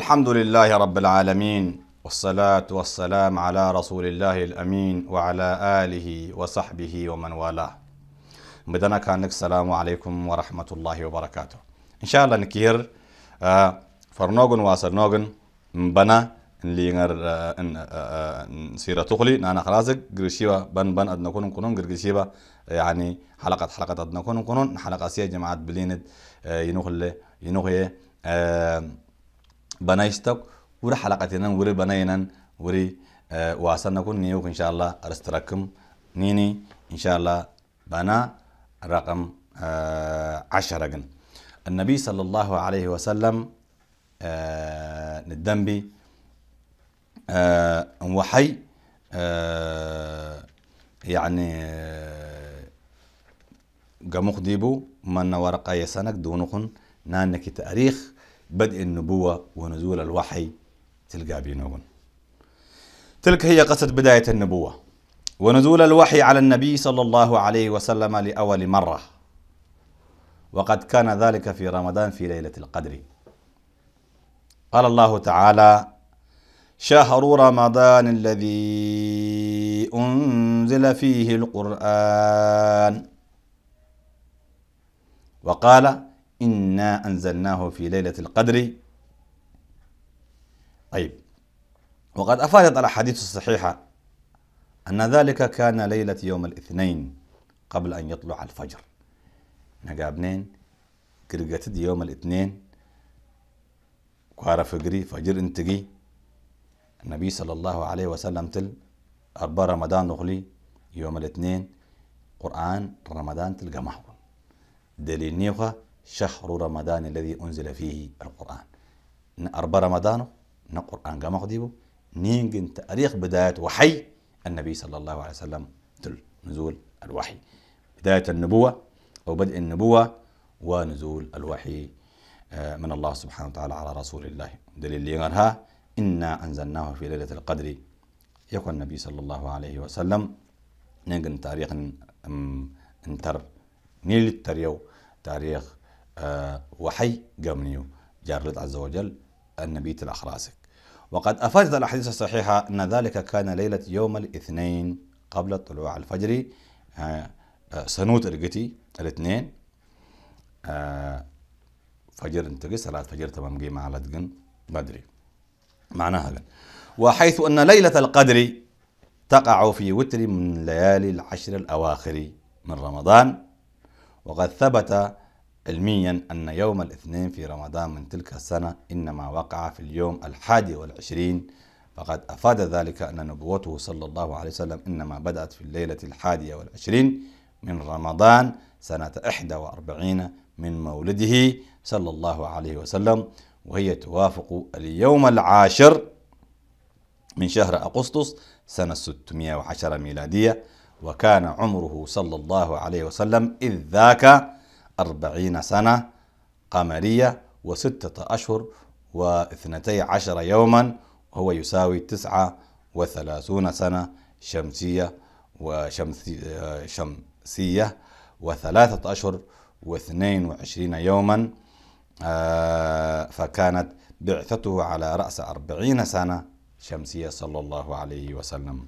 الحمد لله رب العالمين والصلاة والسلام على رسول الله الأمين وعلى آله وصحبه ومن والاه بدنا كانك السلام عليكم ورحمة الله وبركاته إن شاء الله نكير آه، فرنوغن واسرنوغن بنا اللي نر سيرة تخلي نانا خلاصك قرشيبا بن بن أدنا كنون قرشيبا يعني حلقة حلقة أدنا كنون حلقة سيا جماعة بليند آه، ينوخل ينوخي آه، بنايستك وري حلقتنا وري بناينا وري آه، واسنا كون نيوك إن شاء الله أرستركم نيني إن شاء الله بنا رقم آه، عشرة جن. النبي صلى الله عليه وسلم آه، ندنبي وحي يعني جمخ ديبو من ورقة سنك دونخن نانك تاريخ بدء النبوة ونزول الوحي تلقى بينهم تلك هي قصة بداية النبوة ونزول الوحي على النبي صلى الله عليه وسلم لأول مرة وقد كان ذلك في رمضان في ليلة القدر قال الله تعالى شهر رمضان الذي أنزل فيه القرآن وقال إنا أنزلناه في ليلة القدر طيب وقد أفادت الأحاديث الصحيحة أن ذلك كان ليلة يوم الاثنين قبل أن يطلع الفجر نقابنين قرقتد يوم الاثنين كوارا فجري فجر انتقي النبي صلى الله عليه وسلم تل أربع رمضان نغلي يوم الاثنين قرآن رمضان تلقى محور دليل نيوخه شهر رمضان الذي أنزل فيه القرآن أربع رمضان نقرآن قام أخذيبه نينجن تاريخ بداية وحي النبي صلى الله عليه وسلم تل نزول الوحي بداية النبوة أو بدء النبوة ونزول الوحي آه، من الله سبحانه وتعالى على رسول الله دليل يغرها إنا أنزلناه في ليلة القدر يقول النبي صلى الله عليه وسلم نينجن تاريخ انتر نيل التريو تاريخ وحي قمنيو جارلت عز وجل النبيت الأخراسك وقد أفادت الأحاديث الصحيحة أن ذلك كان ليلة يوم الاثنين قبل طلوع الفجر آه، آه، سنوت القتي الاثنين آه، فجر انتقي صلاة فجر تمام قيمة على دقن بدري معناها قن. وحيث أن ليلة القدر تقع في وتر من ليالي العشر الأواخر من رمضان وقد ثبت علميا أن يوم الاثنين في رمضان من تلك السنة إنما وقع في اليوم الحادي والعشرين فقد أفاد ذلك أن نبوته صلى الله عليه وسلم إنما بدأت في الليلة الحادية والعشرين من رمضان سنة 41 من مولده صلى الله عليه وسلم وهي توافق اليوم العاشر من شهر أغسطس سنة 610 ميلادية وكان عمره صلى الله عليه وسلم إذ ذاك أربعين سنة قمرية وستة أشهر واثنتي عشر يوما وهو يساوي تسعة وثلاثون سنة شمسية وشمسية وثلاثة أشهر واثنين وعشرين يوما آه، فكانت بعثته على رأس أربعين سنة شمسية صلى الله عليه وسلم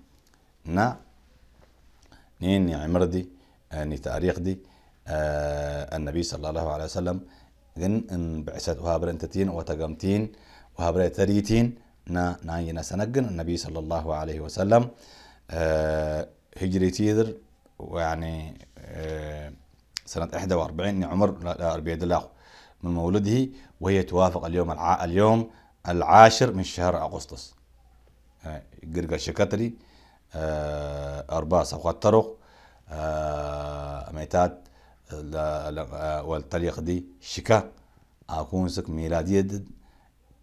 نا نين يا عمر دي آه، نتاريخ تاريخ دي آه، النبي صلى الله عليه وسلم ذن ان بعثت وهابر انتتين وتقمتين وهابر تريتين نا ناينا سنقن النبي صلى الله عليه وسلم أه هجري تيذر ويعني أه سنة 41 عمر أربية الله من مولده وهي توافق اليوم الع... اليوم العاشر من شهر أغسطس آه، قرقة شكتري أه أرباس أخوات طرق أه ميتات آه، والطريق دي شكا أكون سك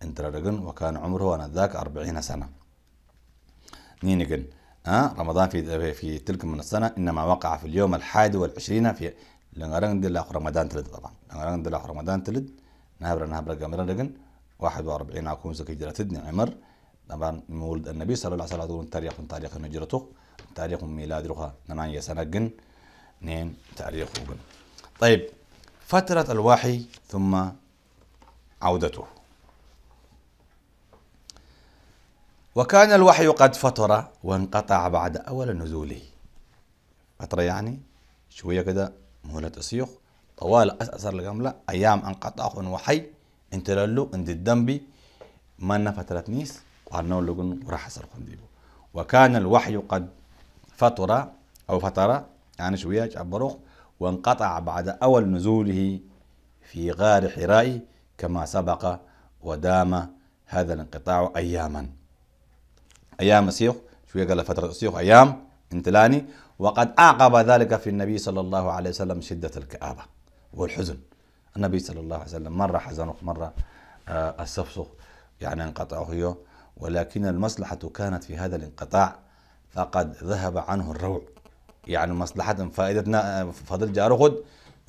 أنت رجن وكان عمره أنا ذاك أربعين سنة نينجن آه رمضان في آه، في تلك من السنة إنما وقع في اليوم الحادي والعشرين في لنغرن دي رمضان تلد طبعا لنغرن دي رمضان تلد نهبر نهبر قمرن رجن واحد وأربعين أكون سك هجرة تدني عمر طبعا مولد النبي صلى الله عليه وسلم تاريخ تاريخ هجرته تاريخ ميلاد رخا سنة جن اثنين تعليق جوجل طيب فترة الوحي ثم عودته وكان الوحي قد فتر وانقطع بعد أول نزوله فترة يعني شوية كده مهلة تسيخ طوال أثر الجملة أيام انقطع وحي انت للو انت الدنبي ما فترة نيس وهرنو لقن وراح أثر وكان الوحي قد فتر أو فترة أنا شوياج أبروخ وانقطع بعد أول نزوله في غار حراء كما سبق ودام هذا الانقطاع أياما أيام سيخ شوية قال فترة سيخ أيام انتلاني وقد أعقب ذلك في النبي صلى الله عليه وسلم شدة الكآبة والحزن النبي صلى الله عليه وسلم مرة حزنه مرة آه، السفسخ يعني انقطعه ولكن المصلحة كانت في هذا الانقطاع فقد ذهب عنه الروع يعني مصلحة فائدتنا فضل جارو ان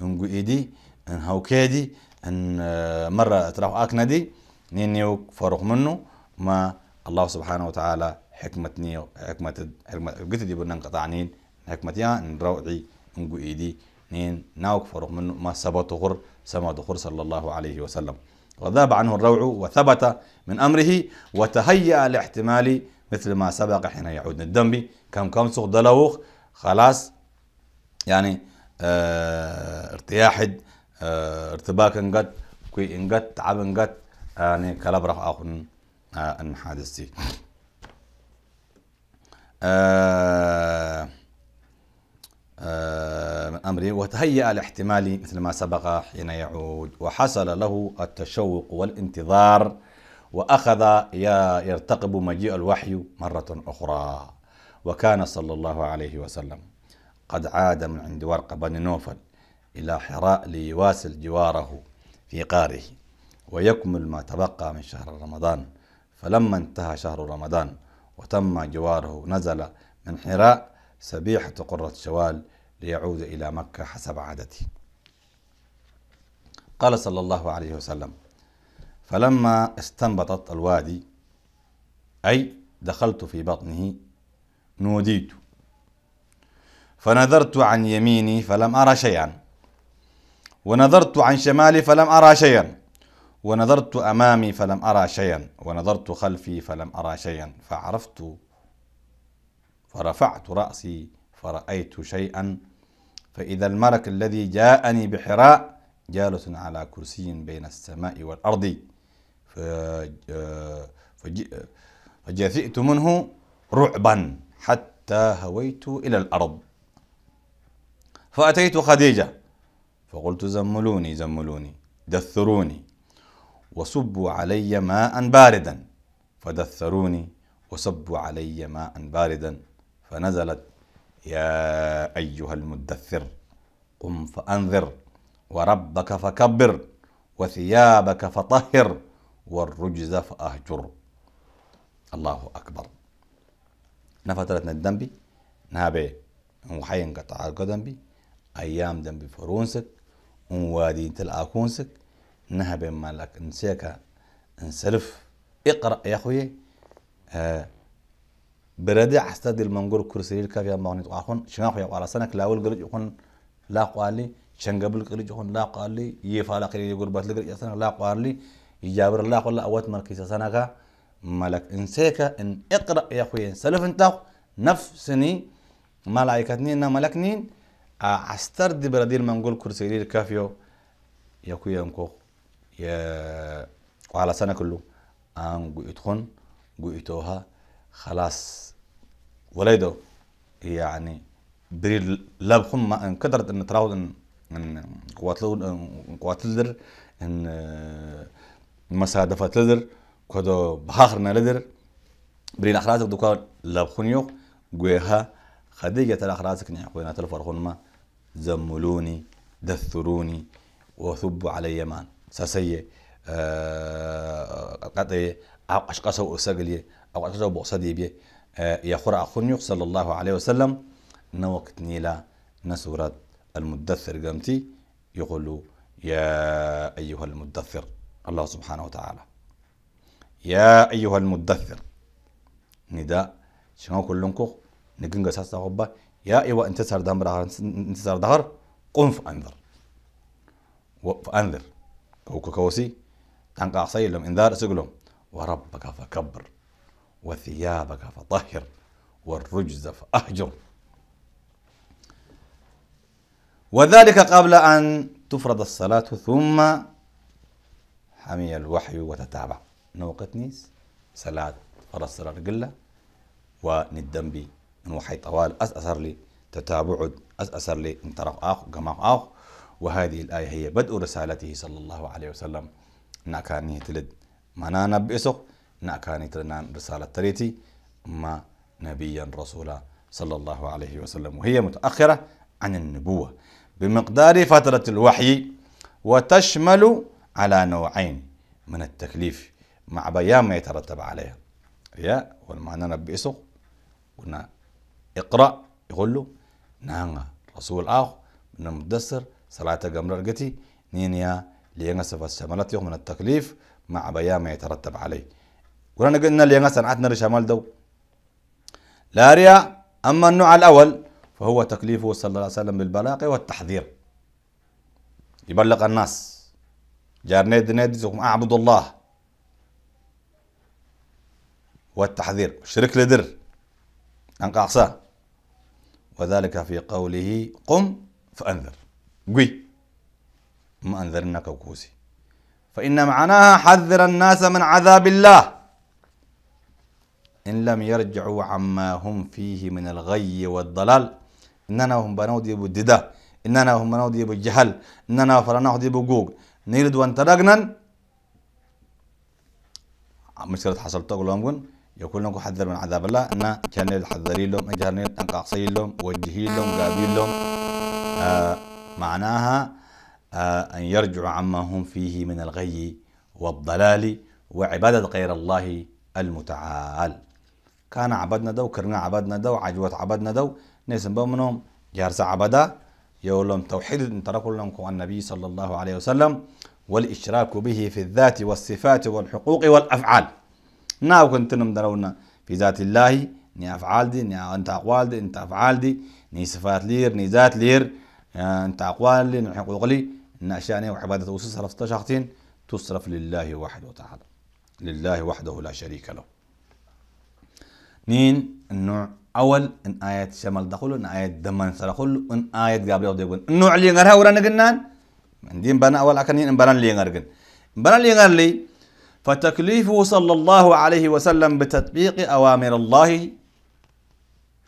انجو ايدي ان هوكادي ان آه، مرة تراو اكندي نينيو فاروق منه ما الله سبحانه وتعالى حكمتني حكمة حكمة دي بنا انقطعنين حكمتيا ان روعي ان ايدي نين ناوك فاروق منه ما سبت غر سما دخر صلى الله عليه وسلم وذاب عنه الروع وثبت من أمره وتهيأ لاحتمال مثل ما سبق حين يعود الدمبي كم كم سوق دلوخ خلاص يعني اه ارتياحد اه ارتباك انقد كوي انقد تعب انقد يعني كلابرخ اخن اه ان حادث آه، آه، من أمره وتهيأ لاحتمال مثل ما سبق حين يعود وحصل له التشوق والانتظار وأخذ يرتقب مجيء الوحي مرة أخرى وكان صلى الله عليه وسلم قد عاد من عند ورقة بن نوفل إلى حراء ليواسل جواره في قاره ويكمل ما تبقى من شهر رمضان فلما انتهى شهر رمضان وتم جواره نزل من حراء سبيحة قرة شوال ليعود إلى مكة حسب عادته قال صلى الله عليه وسلم فلما استنبطت الوادي أي دخلت في بطنه نوديت فنظرت عن يميني فلم أرى شيئا ونظرت عن شمالي فلم أرى شيئا ونظرت أمامي فلم أرى شيئا ونظرت خلفي فلم أرى شيئا فعرفت فرفعت رأسي فرأيت شيئا فإذا الملك الذي جاءني بحراء جالس على كرسي بين السماء والأرض آه، فجثئت منه رعبا حتى هويت إلى الأرض فأتيت خديجة فقلت زملوني زملوني دثروني وصبوا علي ماء باردا فدثروني وصبوا علي ماء باردا فنزلت يا أيها المدثر قم فأنذر وربك فكبر وثيابك فطهر والرجز فأهجر الله أكبر نفى ثلاث الدنبي نهابي وحينقطع القدمبي أيام دمبي فرونسك وادي تلاكونسك نهب مالك نسيك انسلف اقرأ يا أخوي آه بردي عستدي المنقول كرسي الكافي يا مغنيت واخون شنو يا على سنك لا لاول قلج يكون لا قالي قبل قلج يكون لا قالي يفالق يقول بات لقلج لا قالي يجابر الله قال لا اوت مركز سنك ملك انسيك ان اقرأ يا اخوي سلف انت نفسني ملائكتني نا ملكني آه، عستر دي ما نقول كرسي الكافيو يا اخوي انكو يا وعلى سنة كله ان قيتخن قيتوها خلاص وليدو يعني بريد لابخم ما ان قدرت ان تراود ان ان قوات لدر ان آه، مسادفة تلدر kodo bahar naladir برين أخراتك دوكا لابخونيوك جويها خديجة الأخراتك نعقوينا تلفرخونما زملوني دثروني وثبوا علي يمان ساسية آه، قطعي أو أشقصوا أساقلي أو أشقصوا بأسادي بي آه، يا خرع أخونيوك صلى الله عليه وسلم نوقت نيلا نسورة المدثر قمتي يقولوا يا أيها المدثر الله سبحانه وتعالى يا أيها المدثر نداء شنو كلنكو نجنجا ساسا غبا يا أيوة انتصر دهر انتصر دهر قم فأنذر فأنذر كوكو كوسي تنقع عصي لهم انذار سقلهم وربك فكبر وثيابك فطهر والرجز فأهجر وذلك قبل أن تفرض الصلاة ثم حمي الوحي وتتابع نوقتني نيس سلات فرس سرار قلة وندمبي من وحي طوال أس أسر لي تتابعد أس أسر لي من طرف آخر جماع آخر وهذه الآية هي بدء رسالته صلى الله عليه وسلم نا كان يتلد ما نانا نا كان تلنان رسالة تريتي ما نبيا رسولا صلى الله عليه وسلم وهي متأخرة عن النبوة بمقدار فترة الوحي وتشمل على نوعين من التكليف مع بيان ما يترتب عليها يا والمعنى نبئسه قلنا اقرأ يقول له نانا رسول آخ من المدسر صلاة قمر رقتي نينيا لينا صفة يوم من التكليف مع بيان ما يترتب عليه قلنا قلنا لينا صنعتنا شمال دو لا رياء أما النوع الأول فهو تكليفه صلى الله عليه وسلم بالبلاغ والتحذير يبلغ الناس جار نيد نيد أعبد الله والتحذير شرك لدر أنقع عصاه وذلك في قوله قم فأنذر قوي ما أنذرنا وكوسي فإن معناها حذر الناس من عذاب الله إن لم يرجعوا عما هم فيه من الغي والضلال إننا هم بنودي بالددة إننا هم بنودي بالجهل إننا فرناودي بقوق نيرد وانترقنا مشكلة حصلت أقول لهم يقولون لهم حذر من عذاب الله ان كان حذرين لهم اجهرني تنقاصين لهم وجهي لهم قابل لهم آه معناها آه ان يرجعوا عما هم فيه من الغي والضلال وعباده غير الله المتعال كان عبدنا دو كرنا عبدنا دو عجوة عبدنا دو نسم بمنهم جارس عبدا لهم توحيد تركوا لهم النبي صلى الله عليه وسلم والاشراك به في الذات والصفات والحقوق والافعال ناو كنت نمدرونا في ذات الله ني أفعال دي ني أنت أقوال دي أنت أفعال دي ني صفات لير ني ذات لير آه، أنت أقوال لي نحن قلقلي إن أشياء وعبادة رفت تشاختين تصرف لله وحده تعالى لله وحده لا شريك له نين النوع أول إن ايات شمل دخل إن ايات دمان سرخل إن ايات قابل يقول النوع اللي غيرها ورا قلنا من بنا أول أكنين إن بنا اللي غيرقن بنا اللي غير لي فتكليفه صلى الله عليه وسلم بتطبيق أوامر الله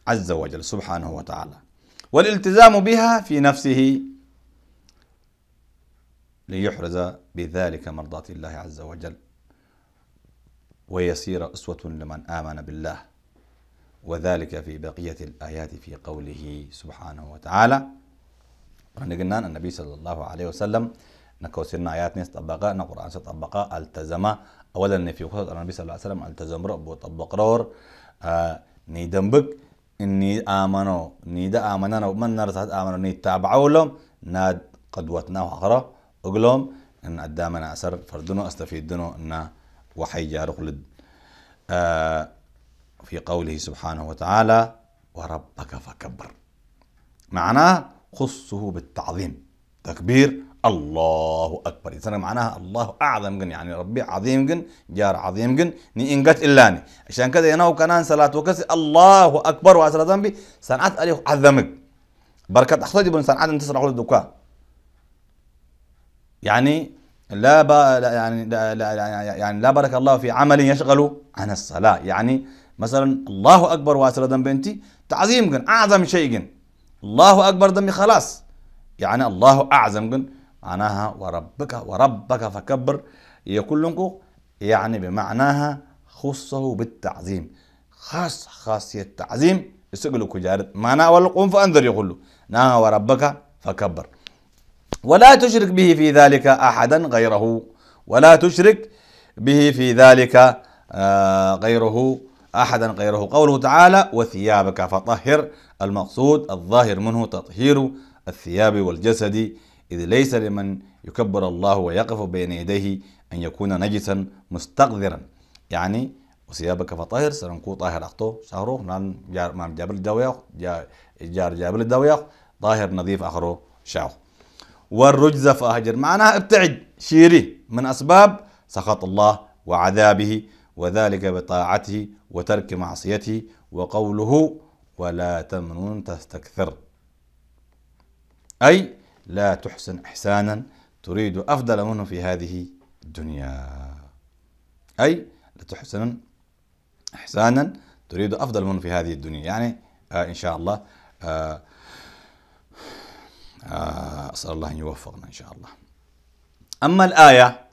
عز وجل سبحانه وتعالى والالتزام بها في نفسه ليحرز بذلك مرضاة الله عز وجل ويسير أسوة لمن آمن بالله وذلك في بقية الآيات في قوله سبحانه وتعالى قلنا أن النبي صلى الله عليه وسلم نكوسين آيات نيس طبقا نقرآن سي طبقا التزما أولا في قصة النبي صلى الله عليه وسلم التزم رب وطبق رور آه نيدن بك إني آمنوا نيد آمنان ومن نرسات آمنوا نيد تابعوا لهم ناد قدوتنا وحقرة أقلهم إن قدامنا أسر فردنو أستفيدنو إن وحي جارق لد آه في قوله سبحانه وتعالى وربك فكبر معناه خصه بالتعظيم تكبير الله أكبر إذا معناها الله أعظم جن يعني ربي عظيم جن جار عظيم جن ني إنجت إلاني عشان كذا ينو كانان صلاة وكسي الله أكبر واسر ذنبي سنعت أليه عظمك بركة أخطيت بن سنعت انت تسرح الدكاء يعني لا, با لا يعني لا, لا يعني لا بارك الله في عمل يشغل عن الصلاة يعني مثلا الله أكبر واسر ذنبي أنت تعظيم جن أعظم شيء جن الله أكبر ذنبي خلاص يعني الله أعظم جن معناها وربك وربك فكبر يقول لكم يعني بمعناها خصه بالتعظيم خاص خاصية التعظيم يسقلوا كجارت معنى معناها والقوم فأنذر يقول له وربك فكبر ولا تشرك به في ذلك أحدا غيره ولا تشرك به في ذلك آه، غيره أحدا غيره قوله تعالى وثيابك فطهر المقصود الظاهر منه تطهير الثياب والجسد إذ ليس لمن يكبر الله ويقف بين يديه أن يكون نجسا مستقذرا يعني وثيابك فطهر سرنكو طاهر أخطو شهرو نان جار مام جابر الدوياخ جار جابر الدوياخ طاهر نظيف آخره شاو والرجز فأهجر معناها ابتعد شيري من أسباب سخط الله وعذابه وذلك بطاعته وترك معصيته وقوله ولا تمنون تستكثر أي لا تحسن إحسانا تريد أفضل منه في هذه الدنيا أي لا تحسن إحسانا تريد أفضل منه في هذه الدنيا يعني آه إن شاء الله آه آه أسأل الله أن يوفقنا إن شاء الله أما الآية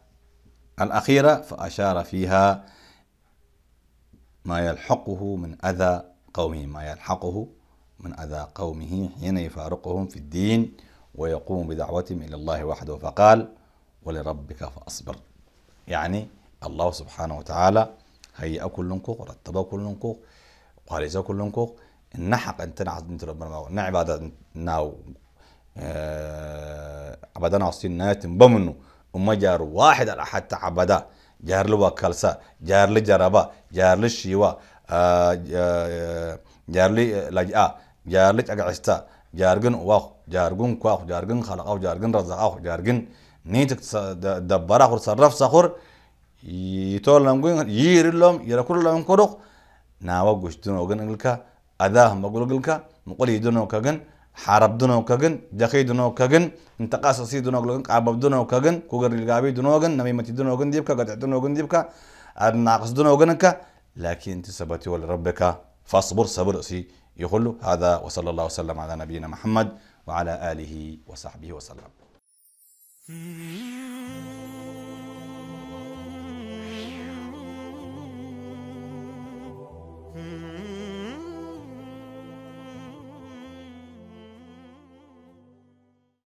الأخيرة فأشار فيها ما يلحقه من أذى قومه ما يلحقه من أذى قومه حين يفارقهم في الدين ويقوم بدعوتهم إلى الله وحده فقال ولربك فأصبر يعني الله سبحانه وتعالى هيئ كلنكم رتب كلنكم وليس كلنكم إن نحق أن تنعز أنت ربنا أه عبادنا عصين وصينات بمنو وما جار واحد على حتى عبدا جار له كلسا جار له جربا جار له شيوا آه، آه، جار له لجأ جار له أقعستا جار جن واخ جارجون كواخ جارجون خلق أو جارجون رزق أو جارجون نيتك دبارة خور صرف صخور لهم قوين يير لهم يركل لهم كرق ناوا قشتون وقن قلكا أذاهم بقول قلكا مقول يدونه كجن حارب دونه كجن دخي دونه كجن انتقاص سي دونه كجن عبب دونه كجن كوجر الجابي دونه كجن متي دونه كجن ديبكا قطع دونه كجن ديبكا ناقص دونه كجنك لكن تسبتي ولربك فاصبر صبر سي يقول هذا وصلى الله وسلم على نبينا محمد وعلى آله وصحبه وسلم